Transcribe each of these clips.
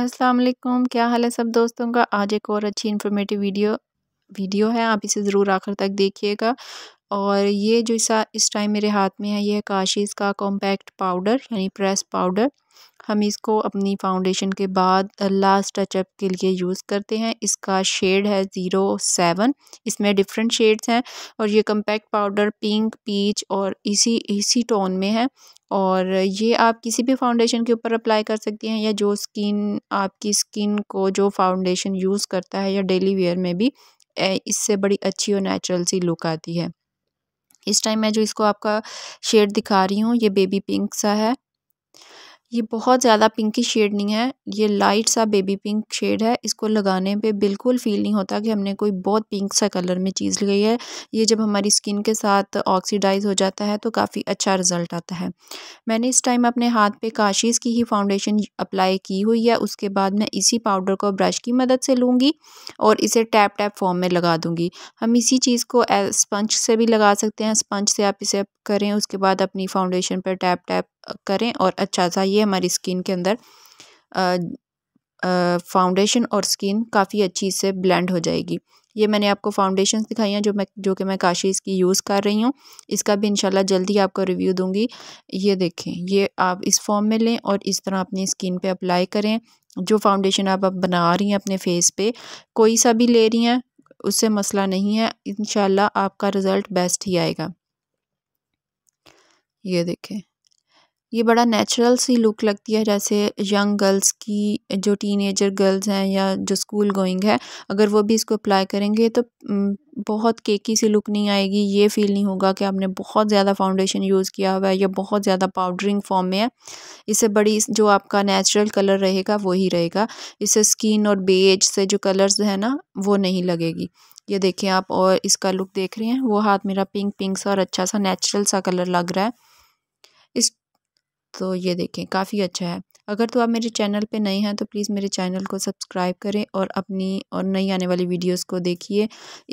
असलम क्या हाल है सब दोस्तों का आज एक और अच्छी इन्फॉर्मेटिव वीडियो वीडियो है आप इसे ज़रूर आखिर तक देखिएगा और ये जो सा इस टाइम मेरे हाथ में है ये काशिज़ का कॉम्पैक्ट पाउडर यानी प्रेस पाउडर हम इसको अपनी फाउंडेशन के बाद लास्ट टचअप के लिए यूज़ करते हैं इसका शेड है ज़ीरो सेवन इसमें डिफरेंट शेड्स हैं और ये कम्पैक्ट पाउडर पिंक पीच और इसी इसी टोन में है और ये आप किसी भी फाउंडेशन के ऊपर अप्लाई कर सकती हैं या जो स्किन आपकी स्किन को जो फाउंडेशन यूज़ करता है या डेली वेयर में भी इससे बड़ी अच्छी और नेचुरल सी लुक आती है इस टाइम मैं जो इसको आपका शेड दिखा रही हूँ ये बेबी पिंक सा है। ये बहुत ज़्यादा पिंकी शेड नहीं है ये लाइट सा बेबी पिंक शेड है इसको लगाने पे बिल्कुल फील नहीं होता कि हमने कोई बहुत पिंक सा कलर में चीज़ लगाई है ये जब हमारी स्किन के साथ ऑक्सीडाइज हो जाता है तो काफ़ी अच्छा रिज़ल्ट आता है मैंने इस टाइम अपने हाथ पे काशीज़ की ही फाउंडेशन अप्लाई की हुई है उसके बाद मैं इसी पाउडर को ब्रश की मदद से लूँगी और इसे टैप टैप फॉर्म में लगा दूँगी हम इसी चीज़ को स्पंज से भी लगा सकते हैं स्पंज से आप इसे करें उसके बाद अपनी फाउंडेशन पर टैप टैप करें और अच्छा सा ये हमारी स्किन के अंदर फाउंडेशन और स्किन काफ़ी अच्छी से ब्लेंड हो जाएगी ये मैंने आपको फाउंडेशन दिखाई हैं जो मैं जो कि मैं काशी इसकी यूज़ कर रही हूँ इसका भी इंशाल्लाह जल्दी आपको रिव्यू दूंगी ये देखें ये आप इस फॉर्म में लें और इस तरह अपनी स्किन पे अप्लाई करें जो फाउंडेशन आप अब बना रही हैं अपने फेस पे कोई सा भी ले रही हैं उससे मसला नहीं है इन आपका रिज़ल्ट बेस्ट ही आएगा ये देखें ये बड़ा नेचुरल सी लुक लगती है जैसे यंग गर्ल्स की जो टीनेजर गर्ल्स हैं या जो स्कूल गोइंग है अगर वो भी इसको अप्लाई करेंगे तो बहुत केकी सी लुक नहीं आएगी ये फील नहीं होगा कि आपने बहुत ज़्यादा फाउंडेशन यूज़ किया हुआ है या बहुत ज़्यादा पाउडरिंग फॉर्म में है इससे बड़ी जो आपका नेचुरल कलर रहेगा वही रहेगा इससे स्किन और बेज से जो कलर्स है ना वो नहीं लगेगी ये देखें आप और इसका लुक देख रहे हैं वो हाथ मेरा पिंक पिंक सा और अच्छा सा नेचुरल सा कलर लग रहा है इस तो ये देखें काफ़ी अच्छा है अगर तो आप मेरे चैनल पे नए हैं तो प्लीज़ मेरे चैनल को सब्सक्राइब करें और अपनी और नई आने वाली वीडियोस को देखिए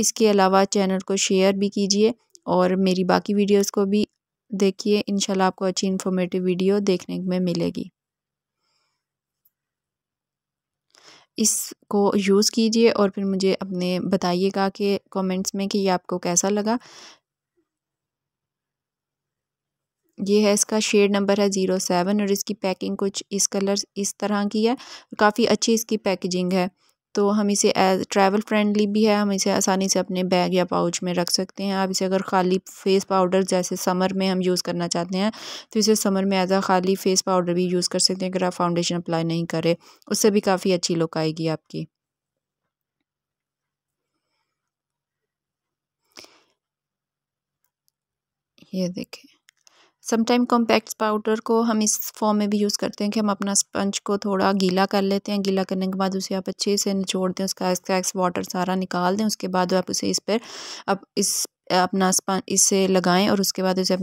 इसके अलावा चैनल को शेयर भी कीजिए और मेरी बाकी वीडियोस को भी देखिए इन आपको अच्छी इन्फॉर्मेटिव वीडियो देखने में मिलेगी इसको यूज़ कीजिए और फिर मुझे अपने बताइएगा कि कमेंट्स में कि ये आपको कैसा लगा ये है इसका शेड नंबर है ज़ीरो सेवन और इसकी पैकिंग कुछ इस कलर इस तरह की है काफ़ी अच्छी इसकी पैकेजिंग है तो हम इसे एज ट्रैवल फ्रेंडली भी है हम इसे आसानी से अपने बैग या पाउच में रख सकते हैं आप इसे अगर खाली फेस पाउडर जैसे समर में हम यूज़ करना चाहते हैं तो इसे समर में एज आ खाली फेस पाउडर भी यूज़ कर सकते हैं अगर आप फाउंडेशन अप्लाई नहीं करें उससे भी काफ़ी अच्छी लुक आएगी आपकी ये देखें समटाइम कॉम्पैक्ट पाउडर को हम इस फॉर्म में भी यूज़ करते हैं कि हम अपना स्पंज को थोड़ा गीला कर लेते हैं गीला करने के बाद उसे आप अच्छे से निचोड़ दें उसका एक्स वाटर सारा निकाल दें उसके बाद आप उसे इस पर अब इस अपना स्पंज इसे लगाएं और उसके बाद उसे